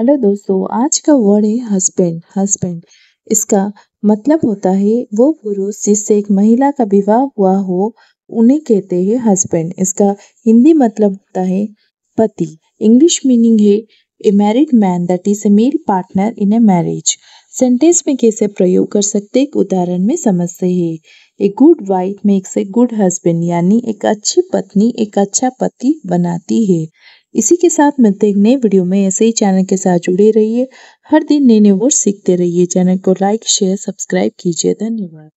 hello दोस्तों आज का वर्ड है हस्बैंड हस्बैंड इसका मतलब होता है वो पुरुष जिससे एक महिला का विवाह हुआ हो उन्हें कहते हैं हस्बैंड इसका हिंदी मतलब होता है पति इंग्लिश मीनिंग है a married man that is a male partner in a marriage sentence में कैसे प्रयोग कर सकते एक उदाहरण में समझते हैं a good wife makes a good husband यानी एक अच्छी पत्नी एक अच्छा पति बनाती है इसी के साथ मिलते एक नए वीडियो में ऐसे ही चैनल के साथ जुड़े रहिए हर दिन नए नए वर्ड सीखते रहिए चैनल को लाइक शेयर सब्सक्राइब कीजिए धन्यवाद